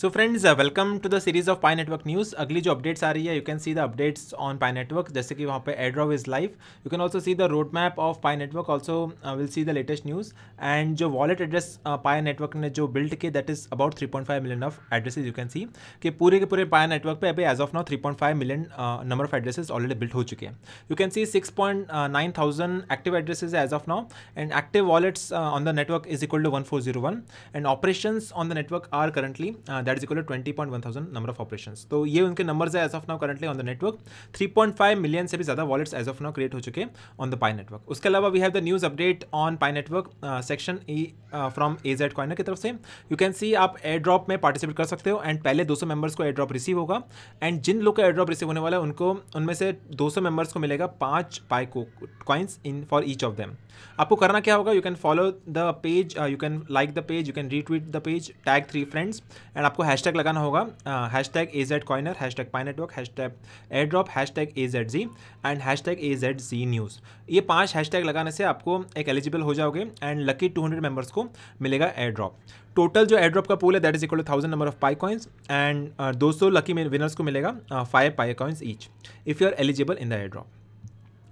So friends welcome to the series of Pi Network news अगली जो updates आ रही है you can see the updates on Pi Network जैसे कि वहाँ पे airdrop is live you can also see the road map of Pi Network also will see the latest news and जो वॉलेट एड्रेस पाई नेटवर्क ने जो build किए that is about three point five million of addresses you can see कि पूरे के पूरे Pi network पे अभी as of now three point five million number of addresses already build हो चुके हैं you can see six point nine thousand active addresses as of now and active wallets on the network is equal to one four zero one and operation on the network are currently that is equal twenty point one thousand number of operation तो ये उनके number है as of now currently on the network three point five million से भी ज़्यादा wallets as of now create हो चुके on the Pi network उसके अलावा we have the news update on Pi Network section E from A Z coiner की तरफ से यू कैन सी आप एयर ड्रॉप में पार्टिसिपेट कर सकते हो एंड पहले दो सौ मेंबर्स को एयर ड्रॉप रिसीव होगा एंड जिन लोग का एयर ड्रॉप रिसीव होने वाला है उनको उनमें से दो सौ मेंबर्स को मिलेगा पांच पाई को coins in for each of them आपको करना क्या होगा you can follow the page you can like the page you can retweet the page tag three friends and आप आपको हैशटैग लगाना होगा hashtag A Z coiner hashtag Pi network hashtag airdrop hashtag A Z G and hashtag A Z G news ये पांच hash tag लगाने से आपको एक एलिजिबल हो जाओगे and lucky two hundred members को मिलेगा एयर ड्रॉप टोटल जो एयर ड्रॉप का पूल है that is equal to thousand number of Pi coins and दो सौ लकी विनर्स को मिलेगा five Pi coins each if you are eligible in the airdrop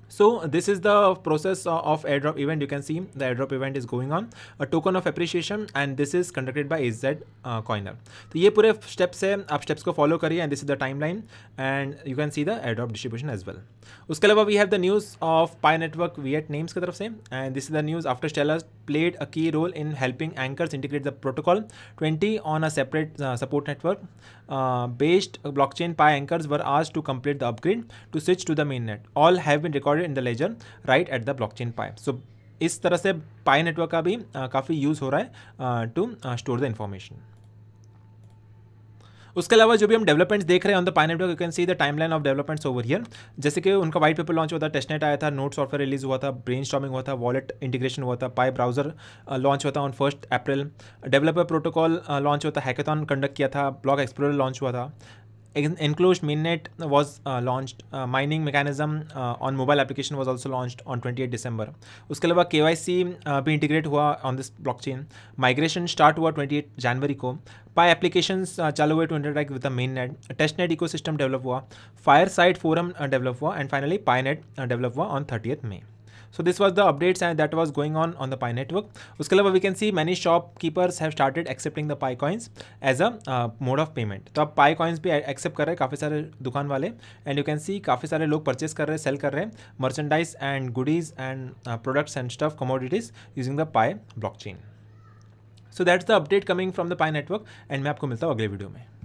So this is the process uh, of airdrop event. You can see the airdrop event is going on. A token of appreciation and this is conducted by AZ uh, Coiner. So ये pure steps है आप steps को follow करिए and this is the timeline and you can see the airdrop distribution as well. Uske we have the news of Pi Network Viet Names की taraf se, and this is the news after Stellar played a key role in helping anchors integrate the protocol 20 on a separate uh, support network uh, based uh, blockchain Pi anchors were asked to complete the upgrade to switch to the mainnet. All have been recorded recorded in the ledger right at the blockchain pipe so इस तरह से पाई network का भी काफ़ी use हो रहा है to store the information उसके अलावा जो भी हम डेवलपमेंट्स देख रहे हैं on the Pi network you can see the timeline of developments over here जैसे कि उनका वाइट पेपर लॉन्च हुआ था टेस्टनेट आया था नोट सॉफ्टवेयर रिलीज हुआ था ब्रेन स्टॉमिंग हुआ था वॉलेट इंटीग्रेशन हुआ था पाई ब्राउजर लॉन्च हुआ था on first April developer protocol launch हुआ था हैकेथन कंडक्ट किया था ब्लॉक एक्सप्लोर लॉन्च हुआ था enclosed mainnet was uh, launched. Uh, mining mechanism uh, on mobile application was also launched on 28 December. उसके अलावा के वाई सी भी इंटीग्रेट हुआ on this blockchain migration start हुआ ट्वेंटी एट जनवरी को पाई एप्लीकेशन uh, चालू हुए to interact with the mainnet testnet eco develop हुआ फायर साइड फोरम डेवलप हुआ and finally Pi net develop हुआ on thirtieth May so this was the updates and that was going on on the Pi network उसके अलावा we can see many shopkeepers have started accepting the Pi coins as a mode of payment तो आप पाई coins भी accept कर रहे हैं काफ़ी सारे दुकान वाले एंड यू कैन सी काफ़ी सारे लोग परचेस कर रहे हैं सेल कर रहे हैं merchandise and goodies and products and stuff commodities using the Pi blockchain so that's the update coming from the Pi network and मैं आपको मिलता हूँ अगले वीडियो में